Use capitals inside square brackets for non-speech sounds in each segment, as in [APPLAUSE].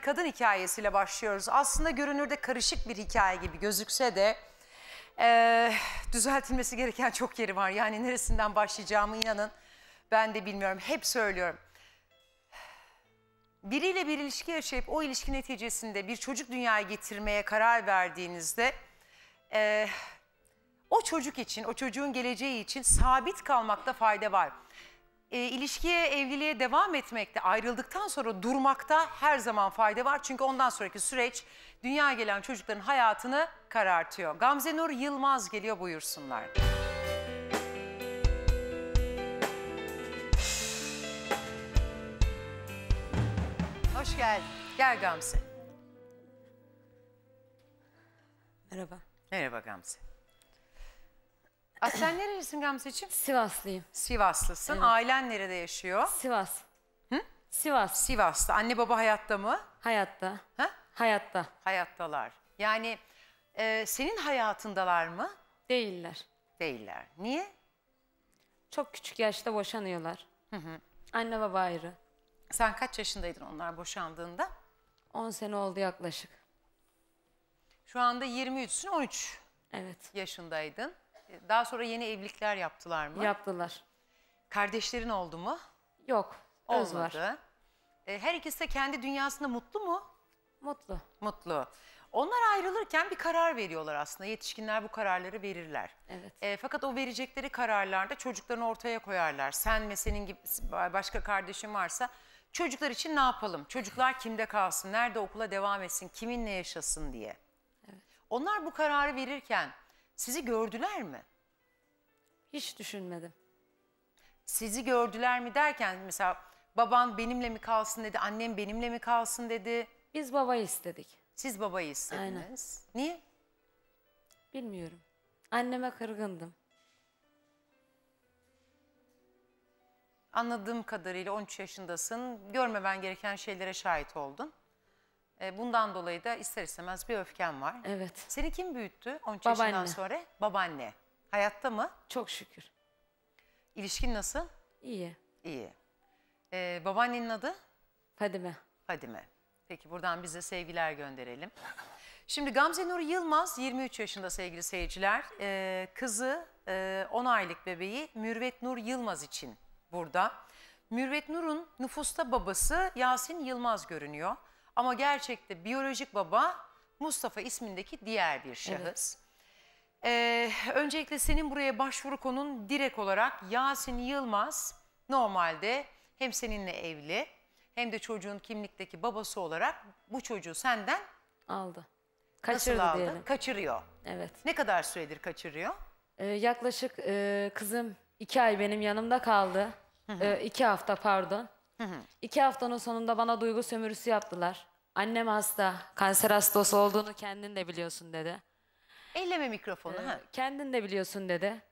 kadın hikayesiyle başlıyoruz. Aslında görünürde karışık bir hikaye gibi gözükse de e, düzeltilmesi gereken çok yeri var. Yani neresinden başlayacağımı inanın ben de bilmiyorum. Hep söylüyorum. Biriyle bir ilişki yaşayıp o ilişki neticesinde bir çocuk dünyaya getirmeye karar verdiğinizde e, o çocuk için, o çocuğun geleceği için sabit kalmakta fayda var e, ilişkiye, evliliğe devam etmekte, ayrıldıktan sonra durmakta her zaman fayda var. Çünkü ondan sonraki süreç dünyaya gelen çocukların hayatını karartıyor. Gamze Nur Yılmaz geliyor buyursunlar. Hoş geldin. Gel Gamze. Merhaba. Merhaba Gamze. Aa, sen nerelisin Gamze'ciğim? Sivaslıyım. Sivaslısın. Evet. Ailen nerede yaşıyor? Sivas. Hı? Sivas. Sivas'ta. Anne baba hayatta mı? Hayatta. Ha? Hayatta. Hayattalar. Yani e, senin hayatındalar mı? Değiller. Değiller. Niye? Çok küçük yaşta boşanıyorlar. Hı hı. Anne baba ayrı. Sen kaç yaşındaydın onlar boşandığında? 10 sene oldu yaklaşık. Şu anda 23'sün 13 evet. yaşındaydın. Daha sonra yeni evlilikler yaptılar mı? Yaptılar. Kardeşlerin oldu mu? Yok. Olmadı. Öz var. E, her ikisi de kendi dünyasında mutlu mu? Mutlu. Mutlu. Onlar ayrılırken bir karar veriyorlar aslında. Yetişkinler bu kararları verirler. Evet. E, fakat o verecekleri kararlarda çocuklarını ortaya koyarlar. Sen ve senin gibi başka kardeşin varsa çocuklar için ne yapalım? Çocuklar kimde kalsın? Nerede okula devam etsin? Kiminle yaşasın diye. Evet. Onlar bu kararı verirken sizi gördüler mi? Hiç düşünmedim. Sizi gördüler mi derken mesela baban benimle mi kalsın dedi, annem benimle mi kalsın dedi. Biz babayı istedik. Siz babayı istediniz. Aynen. Niye? Bilmiyorum. Anneme kırgındım. Anladığım kadarıyla 13 yaşındasın. Görmemen gereken şeylere şahit oldun. E, bundan dolayı da ister istemez bir öfkem var. Evet. Seni kim büyüttü 13 Babaanne. yaşından sonra? Babaanne. Hayatta mı? Çok şükür. İlişkin nasıl? İyi. İyi. E, babaannenin adı? Fadime. Fadime. Peki buradan bize sevgiler gönderelim. Şimdi Gamze Nur Yılmaz 23 yaşında sevgili seyirciler. Ee, kızı e, 10 aylık bebeği Mürvet Nur Yılmaz için burada. Mürvet Nur'un nüfusta babası Yasin Yılmaz görünüyor. Ama gerçekte biyolojik baba Mustafa ismindeki diğer bir şahıs. Evet. Ee, öncelikle senin buraya başvuru konun direkt olarak Yasin Yılmaz normalde hem seninle evli hem de çocuğun kimlikteki babası olarak bu çocuğu senden aldı. Kaçırdı Nasıl aldı? diyelim. Kaçırıyor. Evet. Ne kadar süredir kaçırıyor? Ee, yaklaşık e, kızım iki ay benim yanımda kaldı. Hı hı. E, iki hafta pardon. Hı hı. İki haftanın sonunda bana duygu sömürüsü yaptılar. Annem hasta, kanser hastası olduğunu kendin de biliyorsun dedi. Elleme mikrofonu. Ee, Kendin de biliyorsun dedi.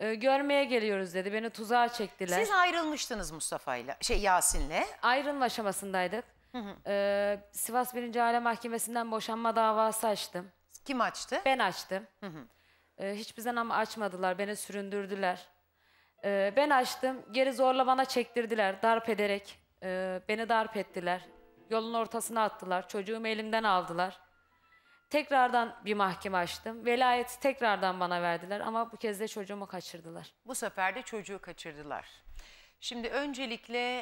Ee, görmeye geliyoruz dedi. Beni tuzağa çektiler. Siz ayrılmıştınız Mustafa ile, şey Yasin'le. Ayrılma aşamasındaydık. Hı hı. Ee, Sivas 1. Aile Mahkemesi'nden boşanma davası açtım. Kim açtı? Ben açtım. Hı hı. Ee, hiçbir zaman açmadılar, beni süründürdüler. Ee, ben açtım, geri zorla bana çektirdiler, darp ederek. Ee, beni darp ettiler, Yolun ortasına attılar. Çocuğumu elimden aldılar. Tekrardan bir mahkeme açtım. Velayeti tekrardan bana verdiler ama bu kez de çocuğumu kaçırdılar. Bu sefer de çocuğu kaçırdılar. Şimdi öncelikle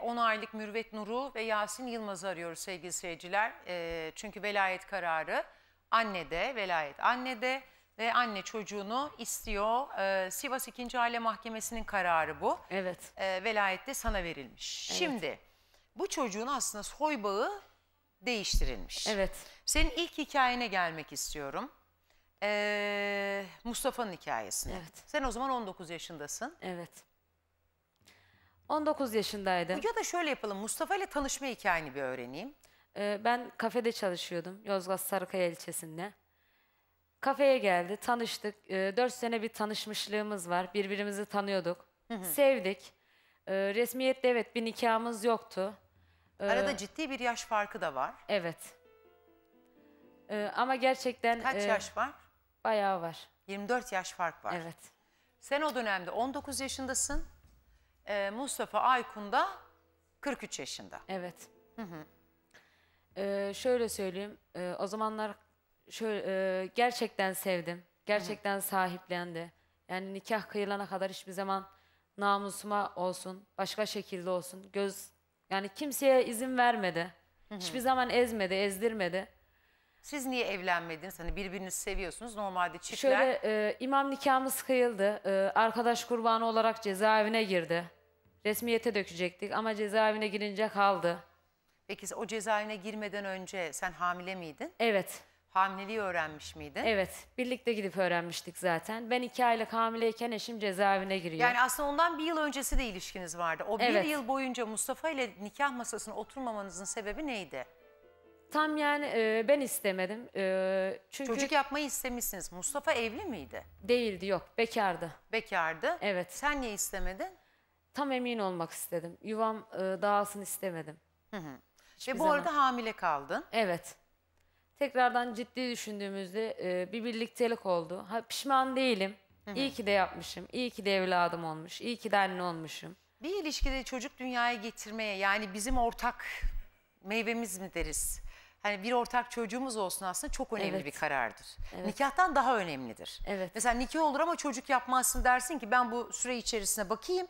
e, aylık Mürvet Nur'u ve Yasin Yılmaz'ı arıyoruz sevgili seyirciler. E, çünkü velayet kararı annede, velayet annede ve anne çocuğunu istiyor. Ee, Sivas 2. Aile Mahkemesi'nin kararı bu. Evet. E, velayet de sana verilmiş. Evet. Şimdi bu çocuğun aslında soy bağı değiştirilmiş. Evet. Senin ilk hikayene gelmek istiyorum. Ee, Mustafa'nın hikayesine. Evet. Sen o zaman 19 yaşındasın. Evet. 19 yaşındaydım. Ya da şöyle yapalım Mustafa ile tanışma hikayeni bir öğreneyim. Ee, ben kafede çalışıyordum Yozgat Sarıkaya ilçesinde. Kafeye geldi tanıştık. Ee, 4 sene bir tanışmışlığımız var. Birbirimizi tanıyorduk. Hı hı. Sevdik. Ee, resmiyette evet bir nikahımız yoktu. Arada ee, ciddi bir yaş farkı da var. Evet. Ee, ama gerçekten... Kaç e, yaş var? Bayağı var. 24 yaş fark var. Evet. Sen o dönemde 19 yaşındasın. Ee, Mustafa Aykun da 43 yaşında. Evet. Hı hı. Ee, şöyle söyleyeyim. Ee, o zamanlar şöyle e, gerçekten sevdim. Gerçekten hı hı. sahiplendi. Yani nikah kıyılana kadar hiçbir zaman namusuma olsun, başka şekilde olsun, göz yani kimseye izin vermedi. Hı hı. Hiçbir zaman ezmedi, ezdirmedi. Siz niye evlenmediniz? Hani birbirinizi seviyorsunuz normalde çiftler. Şöyle e, imam nikahımız kıyıldı. E, arkadaş kurbanı olarak cezaevine girdi. Resmiyete dökecektik ama cezaevine girince kaldı. Peki o cezaevine girmeden önce sen hamile miydin? Evet. Hamileliği öğrenmiş miydin? Evet. Birlikte gidip öğrenmiştik zaten. Ben iki aylık hamileyken eşim cezaevine giriyor. Yani aslında ondan bir yıl öncesi de ilişkiniz vardı. O bir yıl boyunca Mustafa ile nikah masasına oturmamanızın sebebi neydi? Tam yani e, ben istemedim. E, çünkü Çocuk yapmayı istemişsiniz. Mustafa evli miydi? Değildi yok. Bekardı. Bekardı. Evet. Sen niye istemedin? Tam emin olmak istedim. Yuvam e, dağılsın istemedim. Hı hı. Ve bu zaman. arada hamile kaldın. Evet tekrardan ciddi düşündüğümüzde e, bir birliktelik oldu. Ha, pişman değilim. Hı hı. İyi ki de yapmışım. İyi ki de evladım olmuş. İyi ki de anne olmuşum. Bir ilişkide çocuk dünyaya getirmeye yani bizim ortak meyvemiz mi deriz? Hani bir ortak çocuğumuz olsun aslında çok önemli evet. bir karardır. Evet. Nikahtan daha önemlidir. Evet. Mesela nikah olur ama çocuk yapmazsın dersin ki ben bu süre içerisine bakayım.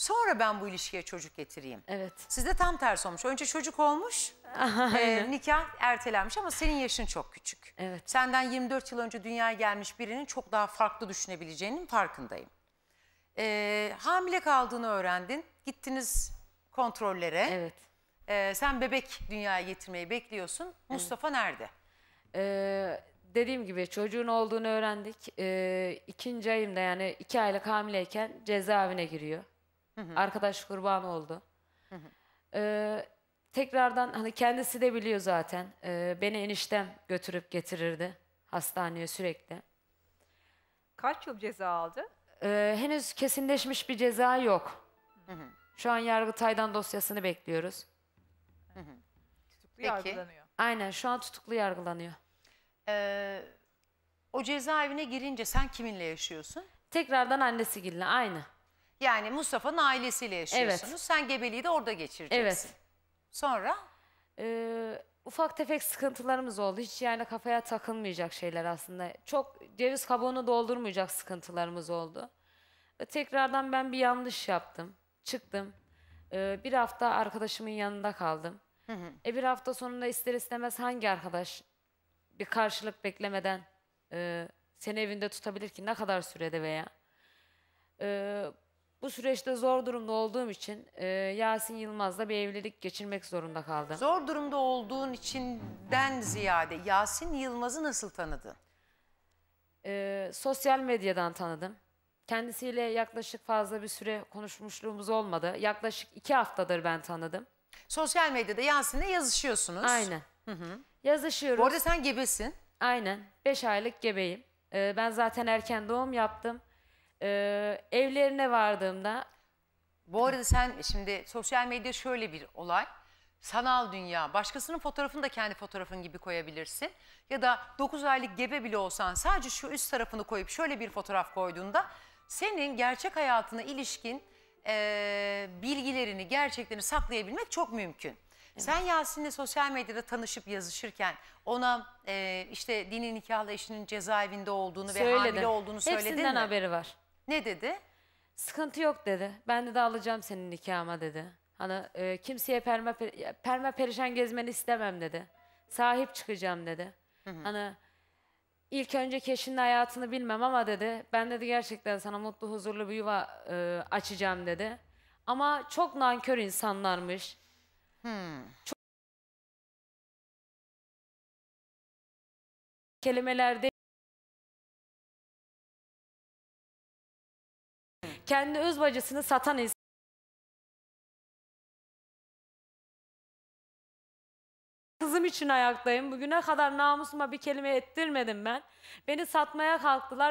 Sonra ben bu ilişkiye çocuk getireyim. Evet. Sizde tam tersi olmuş. Önce çocuk olmuş, [LAUGHS] e, nikah ertelenmiş ama senin yaşın çok küçük. Evet. Senden 24 yıl önce dünyaya gelmiş birinin çok daha farklı düşünebileceğinin farkındayım. E, hamile kaldığını öğrendin. Gittiniz kontrollere. Evet. E, sen bebek dünyaya getirmeyi bekliyorsun. Evet. Mustafa nerede? Ee, dediğim gibi çocuğun olduğunu öğrendik. Ee, ikinci ayımda yani iki aylık hamileyken cezaevine giriyor. Hı Arkadaş kurban oldu. Hı hı. Ee, tekrardan hani kendisi de biliyor zaten. Ee, beni eniştem götürüp getirirdi hastaneye sürekli. Kaç yıl ceza aldı? Ee, henüz kesinleşmiş bir ceza yok. Hı hı. Şu an Yargıtay'dan dosyasını bekliyoruz. Hı hı. Tutuklu Peki. yargılanıyor. Aynen şu an tutuklu yargılanıyor. Ee, o cezaevine girince sen kiminle yaşıyorsun? Tekrardan annesi annesiyle aynı. Yani Mustafa'nın ailesiyle yaşıyorsunuz. Evet. Sen gebeliği de orada geçireceksin. Evet. Sonra? Ee, ufak tefek sıkıntılarımız oldu. Hiç yani kafaya takılmayacak şeyler aslında. Çok ceviz kabuğunu doldurmayacak sıkıntılarımız oldu. tekrardan ben bir yanlış yaptım. Çıktım. Ee, bir hafta arkadaşımın yanında kaldım. Hı hı. E bir hafta sonunda ister istemez hangi arkadaş bir karşılık beklemeden e, seni evinde tutabilir ki ne kadar sürede veya? E, bu süreçte zor durumda olduğum için e, Yasin Yılmaz'la bir evlilik geçirmek zorunda kaldım. Zor durumda olduğun içinden ziyade Yasin Yılmaz'ı nasıl tanıdın? E, sosyal medyadan tanıdım. Kendisiyle yaklaşık fazla bir süre konuşmuşluğumuz olmadı. Yaklaşık iki haftadır ben tanıdım. Sosyal medyada Yasin'le yazışıyorsunuz. Aynen. Hı hı. Yazışıyoruz. Bu arada sen gebesin. Aynen. Beş aylık gebeyim. Ee, ben zaten erken doğum yaptım. Ee, evlerine vardığımda Bu arada sen şimdi sosyal medya şöyle bir olay. Sanal dünya. Başkasının fotoğrafını da kendi fotoğrafın gibi koyabilirsin. Ya da 9 aylık gebe bile olsan sadece şu üst tarafını koyup şöyle bir fotoğraf koyduğunda senin gerçek hayatına ilişkin eee, bilgilerini, gerçeklerini saklayabilmek çok mümkün. Sen Yasin'le sosyal medyada tanışıp yazışırken ona eee, işte dini nikahla eşinin cezaevinde olduğunu ve hamile olduğunu söyledin Hepsinden mi? haberi var. Ne dedi? Sıkıntı yok dedi. Ben de, de alacağım senin nikahıma dedi. Hani e, kimseye perma, perma perişan gezmeni istemem dedi. Sahip çıkacağım dedi. Hı hı. Hani ilk önce eşinin hayatını bilmem ama dedi. Ben dedi gerçekten sana mutlu huzurlu bir yuva e, açacağım dedi. Ama çok nankör insanlarmış. Hmm. Çok kelimelerde kendi öz bacısını satan insan. Kızım için ayaktayım. Bugüne kadar namusuma bir kelime ettirmedim ben. Beni satmaya kalktılar.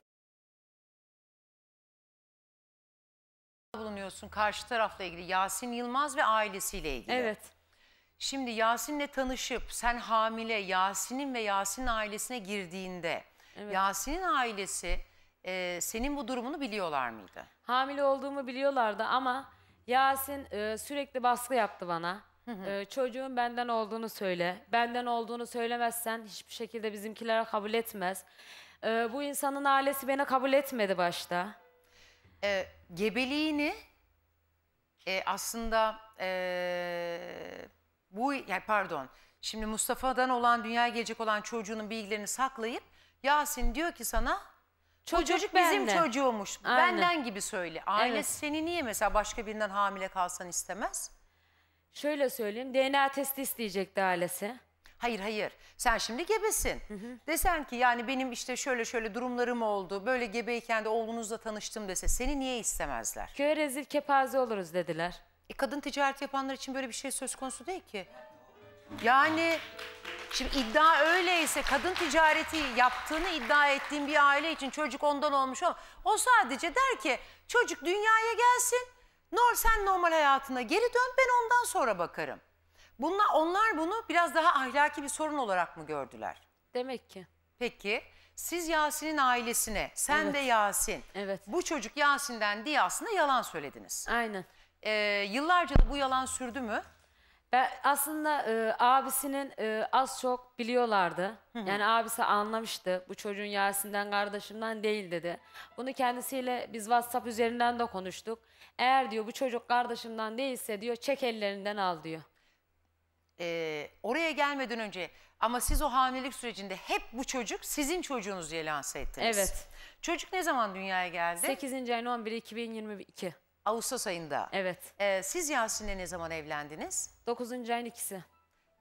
bulunuyorsun karşı tarafla ilgili Yasin Yılmaz ve ailesiyle ilgili. Evet. Şimdi Yasin'le tanışıp sen hamile Yasin'in ve Yasin'in ailesine girdiğinde evet. Yasin'in ailesi e, senin bu durumunu biliyorlar mıydı? Hamile olduğumu biliyorlardı ama Yasin e, sürekli baskı yaptı bana. E, çocuğun benden olduğunu söyle. Benden olduğunu söylemezsen hiçbir şekilde bizimkilere kabul etmez. E, bu insanın ailesi beni kabul etmedi başta. E, gebeliğini e, aslında e, bu yani pardon şimdi Mustafa'dan olan dünyaya gelecek olan çocuğunun bilgilerini saklayıp Yasin diyor ki sana Çocuk, çocuk bizim benden. çocuğummuş. Aynen. Benden gibi söyle. Aile evet. seni niye mesela başka birinden hamile kalsan istemez? Şöyle söyleyeyim. DNA testi isteyecekti ailesi. Hayır hayır sen şimdi gebesin. Hı hı. Desen ki yani benim işte şöyle şöyle durumlarım oldu. Böyle gebeyken de oğlunuzla tanıştım dese seni niye istemezler? Köye rezil kepaze oluruz dediler. E, kadın ticaret yapanlar için böyle bir şey söz konusu değil ki. Yani şimdi iddia öyleyse kadın ticareti yaptığını iddia ettiğim bir aile için çocuk ondan olmuş ama o sadece der ki çocuk dünyaya gelsin Nor sen normal hayatına geri dön ben ondan sonra bakarım. Bunlar, onlar bunu biraz daha ahlaki bir sorun olarak mı gördüler? Demek ki. Peki siz Yasin'in ailesine sen evet. de Yasin evet. bu çocuk Yasin'den diye aslında yalan söylediniz. Aynen. Ee, yıllarca da bu yalan sürdü mü? Ben aslında e, abisinin e, az çok biliyorlardı. Hı hı. Yani abisi anlamıştı. Bu çocuğun Yasin'den kardeşimden değil dedi. Bunu kendisiyle biz WhatsApp üzerinden de konuştuk. Eğer diyor bu çocuk kardeşimden değilse diyor çek ellerinden al diyor. Ee, oraya gelmeden önce ama siz o hamilelik sürecinde hep bu çocuk sizin çocuğunuz diye lanse ettiniz. Evet. Çocuk ne zaman dünyaya geldi? 8. ayın 11'i 2022. Ağustos ayında. Evet. Ee, siz Yasin'le ne zaman evlendiniz? 9. ayın ikisi.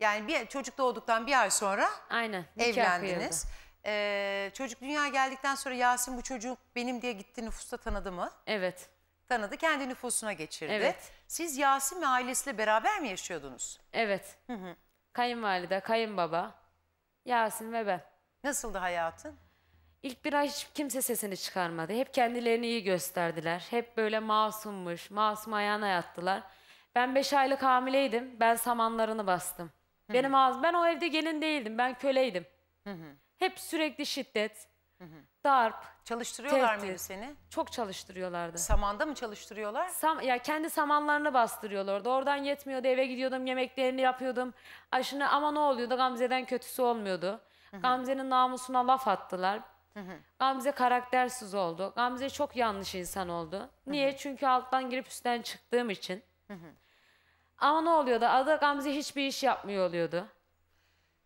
Yani bir çocuk doğduktan bir ay sonra Aynen, evlendiniz. Ee, çocuk dünya geldikten sonra Yasin bu çocuk benim diye gitti nüfusta tanıdı mı? Evet. Tanıdı, kendi nüfusuna geçirdi. Evet. Siz Yasin ve ailesiyle beraber mi yaşıyordunuz? Evet. Hı hı. Kayınvalide, kayınbaba, Yasin ve ben. Nasıldı hayatın? İlk bir ay hiç kimse sesini çıkarmadı. Hep kendilerini iyi gösterdiler. Hep böyle masummuş, masum ayağına yattılar. Ben beş aylık hamileydim. Ben samanlarını bastım. Hı -hı. Benim ağzım, ben o evde gelin değildim. Ben köleydim. Hı -hı. Hep sürekli şiddet, Hı hı. Darp. Çalıştırıyorlar tehdit. mıydı seni? Çok çalıştırıyorlardı. Samanda mı çalıştırıyorlar? Sam ya kendi samanlarını bastırıyorlardı. Oradan yetmiyordu. Eve gidiyordum, yemeklerini yapıyordum. Aşını ama ne oluyordu? Gamze'den kötüsü olmuyordu. Gamze'nin namusuna laf attılar. Hı hı. Gamze karaktersiz oldu. Gamze çok yanlış insan oldu. Niye? Hı hı. Çünkü alttan girip üstten çıktığım için. Hı hı. Ama ne oluyordu? Ada Gamze hiçbir iş yapmıyor oluyordu.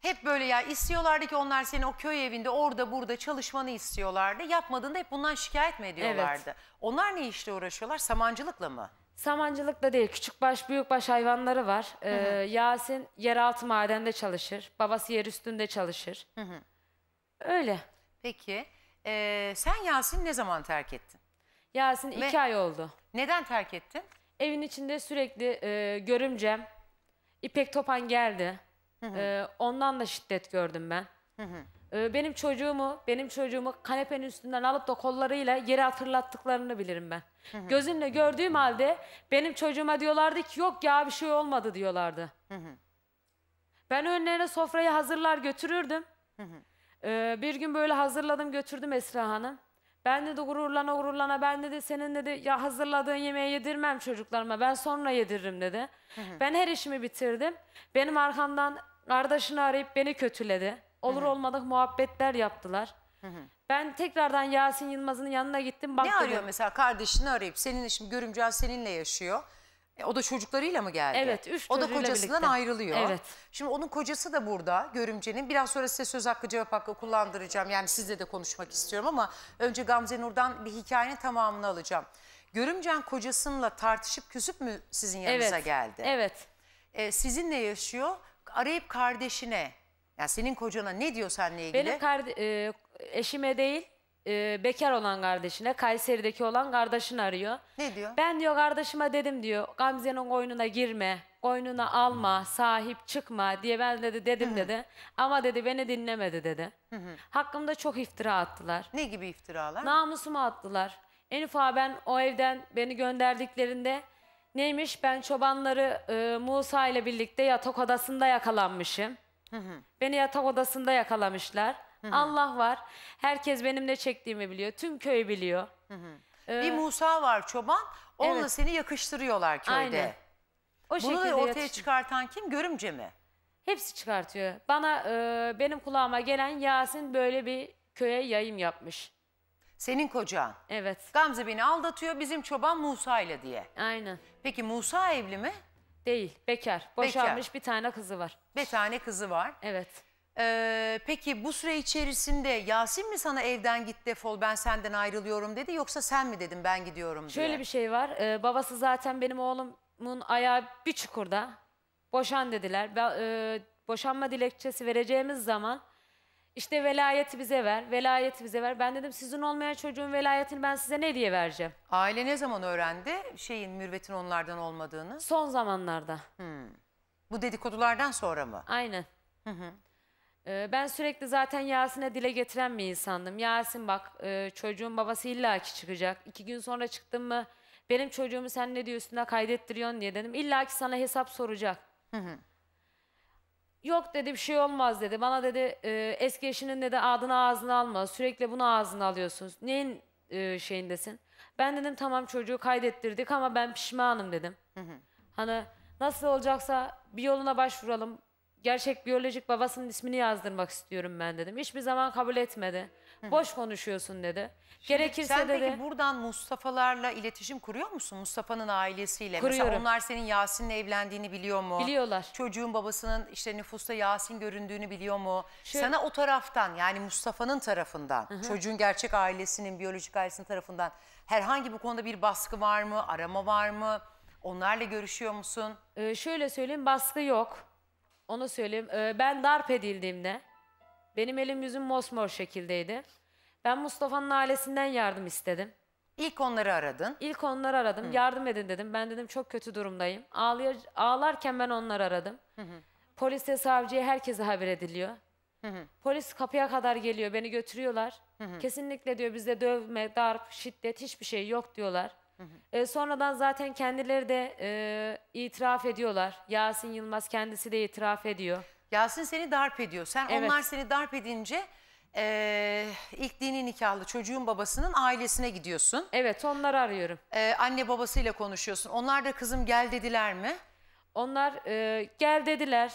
Hep böyle ya istiyorlardı ki onlar seni o köy evinde orada burada çalışmanı istiyorlardı. Yapmadığında hep bundan şikayet mi ediyorlardı? Evet. Onlar ne işle uğraşıyorlar? Samancılıkla mı? Samancılıkta değil. Küçükbaş, büyükbaş hayvanları var. Ee, hı hı. Ee, Yasin yeraltı madende çalışır. Babası yer üstünde çalışır. Hı hı. Öyle. Peki e, sen Yasin'i ne zaman terk ettin? Yasin Ve iki ay oldu. Neden terk ettin? Evin içinde sürekli e, görümcem, İpek Topan geldi. Hı hı. E, ondan da şiddet gördüm ben. Hı hı. E, benim çocuğumu, benim çocuğumu kanepenin üstünden alıp da kollarıyla yere hatırlattıklarını bilirim ben. Hı hı. Gözümle gördüğüm halde benim çocuğuma diyorlardı ki yok ya bir şey olmadı diyorlardı. Hı hı. Ben önlerine sofrayı hazırlar götürürdüm. Hı hı. Ee, bir gün böyle hazırladım götürdüm Esra Hanım. Ben de gururlana gururlana ben dedi senin dedi ya hazırladığın yemeği yedirmem çocuklarıma ben sonra yediririm dedi. Ben her işimi bitirdim. Benim arkamdan kardeşini arayıp beni kötüledi. Olur olmadık muhabbetler yaptılar. Ben tekrardan Yasin Yılmaz'ın yanına gittim. Baktım. Ne arıyor mesela kardeşini arayıp senin şimdi görümcen seninle yaşıyor. E, o da çocuklarıyla mı geldi? Evet. Üç o da kocasından birlikte. ayrılıyor. Evet. Şimdi onun kocası da burada görümcenin. Biraz sonra size söz hakkı cevap hakkı kullandıracağım. Yani sizle de konuşmak istiyorum ama önce Gamze Nur'dan bir hikayenin tamamını alacağım. Görümcen kocasınınla tartışıp küsüp mü sizin yanınıza evet. geldi? Evet. E, sizinle yaşıyor. Arayıp kardeşine yani senin kocana ne diyor seninle ilgili? Benim e, eşime değil e, bekar olan kardeşine, Kayseri'deki olan kardeşini arıyor. Ne diyor? Ben diyor kardeşime dedim diyor Gamze'nin koynuna girme, koynuna alma, sahip çıkma diye ben dedi dedim dedi. Ama dedi beni dinlemedi dedi. Hakkımda çok iftira attılar. Ne gibi iftiralar? Namusumu attılar. En ufağı ben o evden beni gönderdiklerinde neymiş ben çobanları e, Musa ile birlikte yatak odasında yakalanmışım. Beni yatak odasında yakalamışlar. Hı-hı. Allah var. Herkes benim ne çektiğimi biliyor. Tüm köy biliyor. Ee, bir Musa var çoban. Onunla evet. seni yakıştırıyorlar köyde. Aynen. O Bunu şekilde ortaya yakıştır. çıkartan kim? Görümce mi? Hepsi çıkartıyor. Bana e, benim kulağıma gelen Yasin böyle bir köye yayım yapmış. Senin kocan. Evet. Gamze beni aldatıyor bizim çoban Musa ile diye. Aynen. Peki Musa evli mi? Değil, bekar. Boşanmış bekar. bir tane kızı var. Bir tane kızı var. Evet. Ee, peki bu süre içerisinde Yasin mi sana evden git defol ben senden ayrılıyorum dedi yoksa sen mi dedim ben gidiyorum diye? Şöyle bir şey var. E, babası zaten benim oğlumun ayağı bir çukurda. Boşan dediler. Be, e, boşanma dilekçesi vereceğimiz zaman işte velayeti bize ver, velayeti bize ver. Ben dedim sizin olmayan çocuğun velayetini ben size ne diye vereceğim? Aile ne zaman öğrendi şeyin mürvetin onlardan olmadığını? Son zamanlarda. Hmm. Bu dedikodulardan sonra mı? Aynen. Hı hı. Ee, ben sürekli zaten Yasin'e dile getiren bir insandım. Yasin bak e, çocuğun babası illaki çıkacak. İki gün sonra çıktın mı benim çocuğumu sen ne diyorsun da kaydettiriyorsun diye dedim. İllaki sana hesap soracak. Hı hı. Yok dedi bir şey olmaz dedi. Bana dedi e, eski eşinin dedi adını ağzına alma. Sürekli bunu ağzına alıyorsunuz. Neyin e, şeyindesin? Ben dedim tamam çocuğu kaydettirdik ama ben pişmanım dedim. Hı hı. Hani nasıl olacaksa bir yoluna başvuralım gerçek biyolojik babasının ismini yazdırmak istiyorum ben dedim. Hiçbir zaman kabul etmedi. Boş konuşuyorsun dedi. Şimdi Gerekirse sen dedi. Sen peki buradan Mustafa'larla iletişim kuruyor musun? Mustafa'nın ailesiyle. Kuruyorum. Mesela onlar senin Yasin'le evlendiğini biliyor mu? Biliyorlar. Çocuğun babasının işte nüfusta Yasin göründüğünü biliyor mu? Şöyle... Sana o taraftan yani Mustafa'nın tarafından, Hı -hı. çocuğun gerçek ailesinin, biyolojik ailesinin tarafından herhangi bu konuda bir baskı var mı? Arama var mı? Onlarla görüşüyor musun? Ee, şöyle söyleyeyim baskı yok. Onu söyleyeyim. Ee, ben darp edildiğimde benim elim yüzüm mosmor şekildeydi. Ben Mustafa'nın ailesinden yardım istedim. İlk onları aradın. İlk onları aradım. Hı. Yardım edin dedim. Ben dedim çok kötü durumdayım. Ağlıyor, ağlarken ben onları aradım. Hı hı. Polise, savcıya herkese haber ediliyor. Hı hı. Polis kapıya kadar geliyor. Beni götürüyorlar. Hı hı. Kesinlikle diyor bizde dövme, darp, şiddet hiçbir şey yok diyorlar. E, sonradan zaten kendileri de e, itiraf ediyorlar. Yasin Yılmaz kendisi de itiraf ediyor. Yasin seni darp ediyor. Sen evet. onlar seni darp edince e, ilk dini nikahlı çocuğun babasının ailesine gidiyorsun. Evet onları arıyorum. E, anne babasıyla konuşuyorsun. Onlar da kızım gel dediler mi? Onlar e, gel dediler.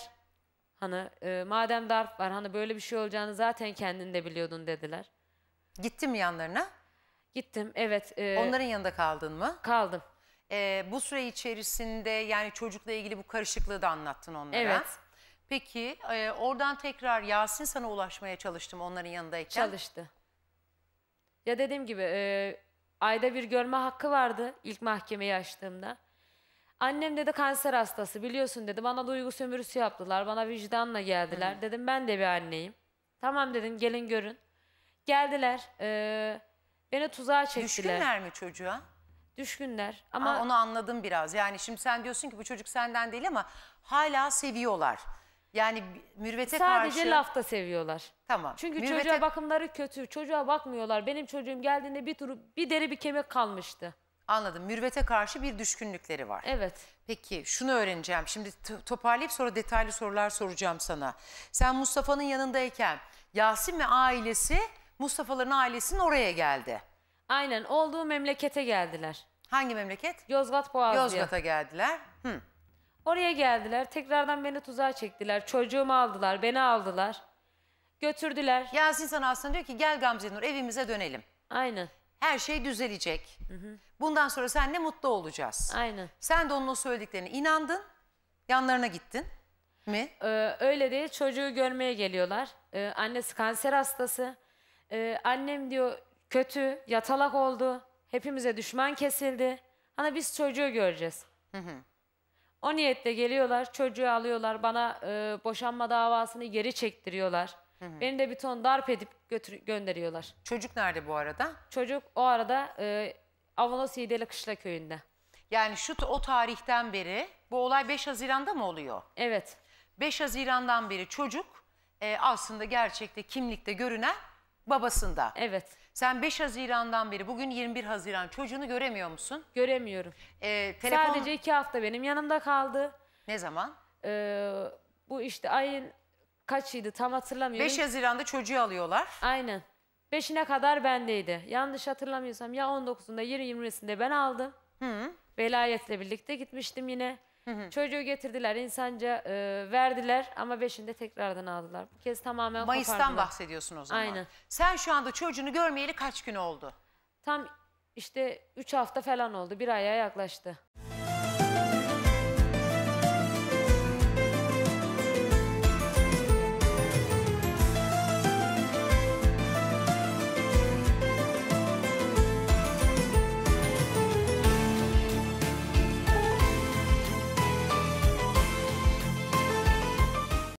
Hani e, madem darp var hani böyle bir şey olacağını zaten kendin de biliyordun dediler. Gittim yanlarına. Gittim evet. E, Onların yanında kaldın mı? Kaldım. E, bu süre içerisinde yani çocukla ilgili bu karışıklığı da anlattın onlara. Evet. Peki e, oradan tekrar Yasin sana ulaşmaya çalıştım onların yanındayken. Çalıştı. Ya dediğim gibi e, ayda bir görme hakkı vardı ilk mahkemeyi açtığımda. Annem dedi kanser hastası biliyorsun dedi. Bana duygu sömürüsü yaptılar. Bana vicdanla geldiler. Hı. Dedim ben de bir anneyim. Tamam dedim gelin görün. Geldiler. Ee, Beni tuzağa çektiler. Düşkünler mi çocuğa? Düşkünler ama... Aa, onu anladım biraz. Yani şimdi sen diyorsun ki bu çocuk senden değil ama hala seviyorlar. Yani mürvete Sadece karşı... Sadece lafta seviyorlar. Tamam. Çünkü mürvete... çocuğa bakımları kötü. Çocuğa bakmıyorlar. Benim çocuğum geldiğinde bir turu bir deri bir kemik kalmıştı. Anladım. Mürvete karşı bir düşkünlükleri var. Evet. Peki şunu öğreneceğim. Şimdi toparlayıp sonra detaylı sorular soracağım sana. Sen Mustafa'nın yanındayken Yasin ve ailesi Mustafa'ların ailesinin oraya geldi. Aynen olduğu memlekete geldiler. Hangi memleket? Yozgat Boğazlı. Yozgat'a geldiler. Hı. Oraya geldiler. Tekrardan beni tuzağa çektiler. Çocuğumu aldılar, beni aldılar. Götürdüler. Yasin sana aslında diyor ki gel Gamze Nur evimize dönelim. Aynen. Her şey düzelecek. Hı hı. Bundan sonra sen ne mutlu olacağız. Aynen. Sen de onun o söylediklerine inandın. Yanlarına gittin mi? Ee, öyle değil. Çocuğu görmeye geliyorlar. Ee, annesi kanser hastası. Ee, annem diyor kötü, yatalak oldu. Hepimize düşman kesildi. Hani biz çocuğu göreceğiz. Hı hı. O niyetle geliyorlar, çocuğu alıyorlar. Bana e, boşanma davasını geri çektiriyorlar. Hı hı. Beni de bir ton darp edip götür gönderiyorlar. Çocuk nerede bu arada? Çocuk o arada e, Avanos Yedeli Kışla Köyü'nde. Yani şu o tarihten beri bu olay 5 Haziran'da mı oluyor? Evet. 5 Haziran'dan beri çocuk e, aslında gerçekte kimlikte görünen Babasında. Evet. Sen 5 Haziran'dan beri bugün 21 Haziran çocuğunu göremiyor musun? Göremiyorum. Ee, telefon... Sadece 2 hafta benim yanımda kaldı. Ne zaman? Ee, bu işte ayın kaçıydı tam hatırlamıyorum. 5 Haziran'da çocuğu alıyorlar. Aynen. 5'ine kadar bendeydi. Yanlış hatırlamıyorsam ya 19'unda 20-20'sinde ben aldım. Hı. Velayetle birlikte gitmiştim yine. Çocuğu getirdiler, insanca e, verdiler ama beşinde tekrardan aldılar. Bu kez tamamen Mayıs'tan kopardılar. bahsediyorsun o zaman. Aynen. Sen şu anda çocuğunu görmeyeli kaç gün oldu? Tam işte üç hafta falan oldu, bir aya yaklaştı.